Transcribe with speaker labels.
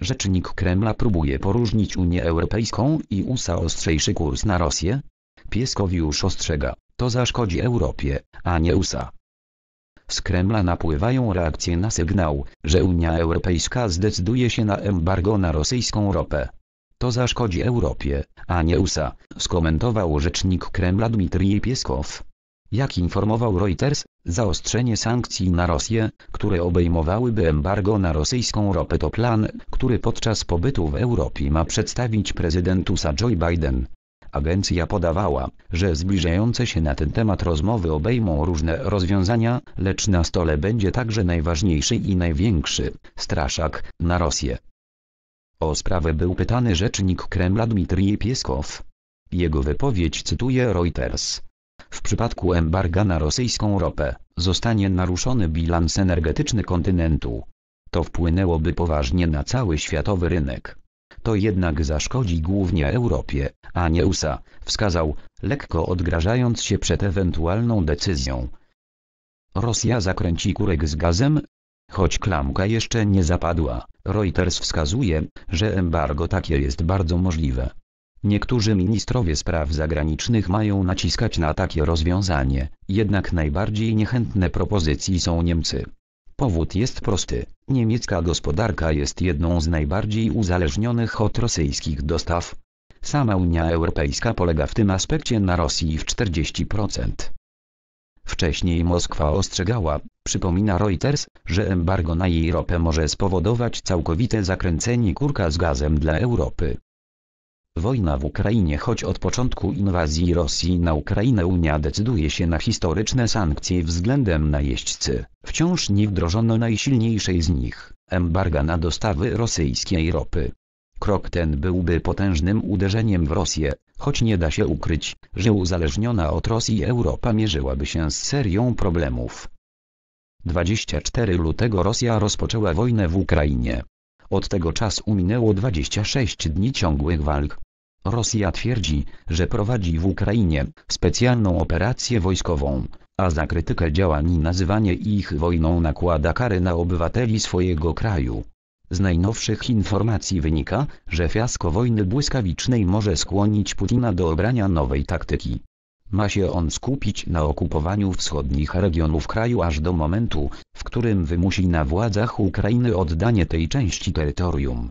Speaker 1: Rzecznik Kremla próbuje poróżnić Unię Europejską i USA ostrzejszy kurs na Rosję? Pieskow już ostrzega, to zaszkodzi Europie, a nie USA. Z Kremla napływają reakcje na sygnał, że Unia Europejska zdecyduje się na embargo na rosyjską ropę. To zaszkodzi Europie, a nie USA, skomentował rzecznik Kremla Dmitrij Pieskow. Jak informował Reuters, Zaostrzenie sankcji na Rosję, które obejmowałyby embargo na rosyjską ropę to plan, który podczas pobytu w Europie ma przedstawić prezydent USA Joe Biden. Agencja podawała, że zbliżające się na ten temat rozmowy obejmą różne rozwiązania, lecz na stole będzie także najważniejszy i największy straszak na Rosję. O sprawę był pytany rzecznik Kremla Dmitrij Pieskow. Jego wypowiedź cytuje Reuters. W przypadku embarga na rosyjską ropę, zostanie naruszony bilans energetyczny kontynentu. To wpłynęłoby poważnie na cały światowy rynek. To jednak zaszkodzi głównie Europie, a nie USA, wskazał, lekko odgrażając się przed ewentualną decyzją. Rosja zakręci kurek z gazem? Choć klamka jeszcze nie zapadła, Reuters wskazuje, że embargo takie jest bardzo możliwe. Niektórzy ministrowie spraw zagranicznych mają naciskać na takie rozwiązanie, jednak najbardziej niechętne propozycji są Niemcy. Powód jest prosty. Niemiecka gospodarka jest jedną z najbardziej uzależnionych od rosyjskich dostaw. Sama Unia Europejska polega w tym aspekcie na Rosji w 40%. Wcześniej Moskwa ostrzegała, przypomina Reuters, że embargo na jej ropę może spowodować całkowite zakręcenie kurka z gazem dla Europy. Wojna w Ukrainie Choć od początku inwazji Rosji na Ukrainę Unia decyduje się na historyczne sankcje względem najeźdźcy, wciąż nie wdrożono najsilniejszej z nich, embarga na dostawy rosyjskiej ropy. Krok ten byłby potężnym uderzeniem w Rosję, choć nie da się ukryć, że uzależniona od Rosji Europa mierzyłaby się z serią problemów. 24 lutego Rosja rozpoczęła wojnę w Ukrainie. Od tego czasu minęło 26 dni ciągłych walk, Rosja twierdzi, że prowadzi w Ukrainie specjalną operację wojskową, a za krytykę działań i nazywanie ich wojną nakłada kary na obywateli swojego kraju. Z najnowszych informacji wynika, że fiasko wojny błyskawicznej może skłonić Putina do obrania nowej taktyki. Ma się on skupić na okupowaniu wschodnich regionów kraju aż do momentu, w którym wymusi na władzach Ukrainy oddanie tej części terytorium.